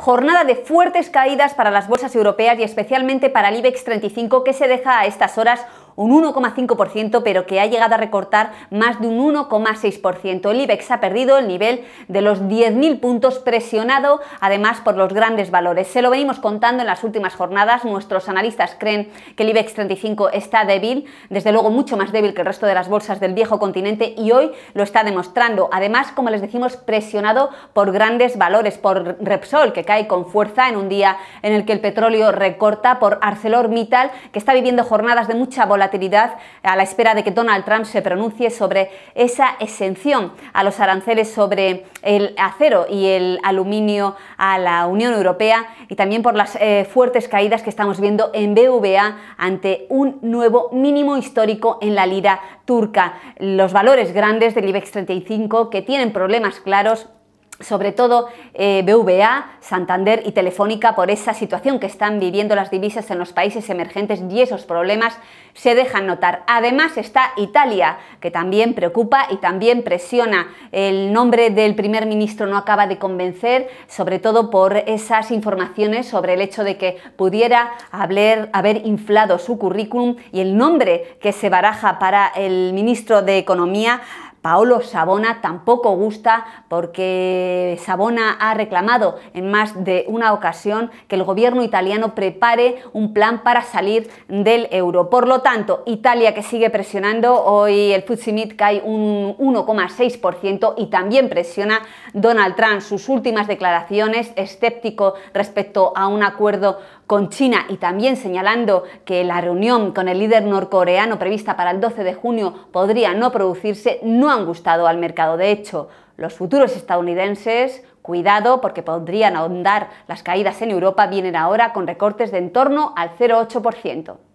jornada de fuertes caídas para las bolsas europeas y especialmente para el IBEX 35 que se deja a estas horas un 1,5%, pero que ha llegado a recortar más de un 1,6%. El IBEX ha perdido el nivel de los 10.000 puntos presionado además por los grandes valores. Se lo venimos contando en las últimas jornadas. Nuestros analistas creen que el IBEX 35 está débil, desde luego mucho más débil que el resto de las bolsas del viejo continente y hoy lo está demostrando. Además, como les decimos, presionado por grandes valores, por Repsol, que cae con fuerza en un día en el que el petróleo recorta, por ArcelorMittal, que está viviendo jornadas de mucha volatilidad a la espera de que Donald Trump se pronuncie sobre esa exención a los aranceles sobre el acero y el aluminio a la Unión Europea y también por las eh, fuertes caídas que estamos viendo en BVA ante un nuevo mínimo histórico en la lira turca. Los valores grandes del IBEX 35 que tienen problemas claros sobre todo eh, BVA, Santander y Telefónica por esa situación que están viviendo las divisas en los países emergentes y esos problemas se dejan notar. Además está Italia, que también preocupa y también presiona. El nombre del primer ministro no acaba de convencer, sobre todo por esas informaciones sobre el hecho de que pudiera haber inflado su currículum y el nombre que se baraja para el ministro de Economía Paolo Sabona tampoco gusta porque Sabona ha reclamado en más de una ocasión que el gobierno italiano prepare un plan para salir del euro. Por lo tanto, Italia que sigue presionando, hoy el FTSE cae un 1,6% y también presiona Donald Trump. Sus últimas declaraciones, escéptico respecto a un acuerdo con China y también señalando que la reunión con el líder norcoreano prevista para el 12 de junio podría no producirse, no han gustado al mercado. De hecho, los futuros estadounidenses, cuidado porque podrían ahondar las caídas en Europa, vienen ahora con recortes de en torno al 0,8%.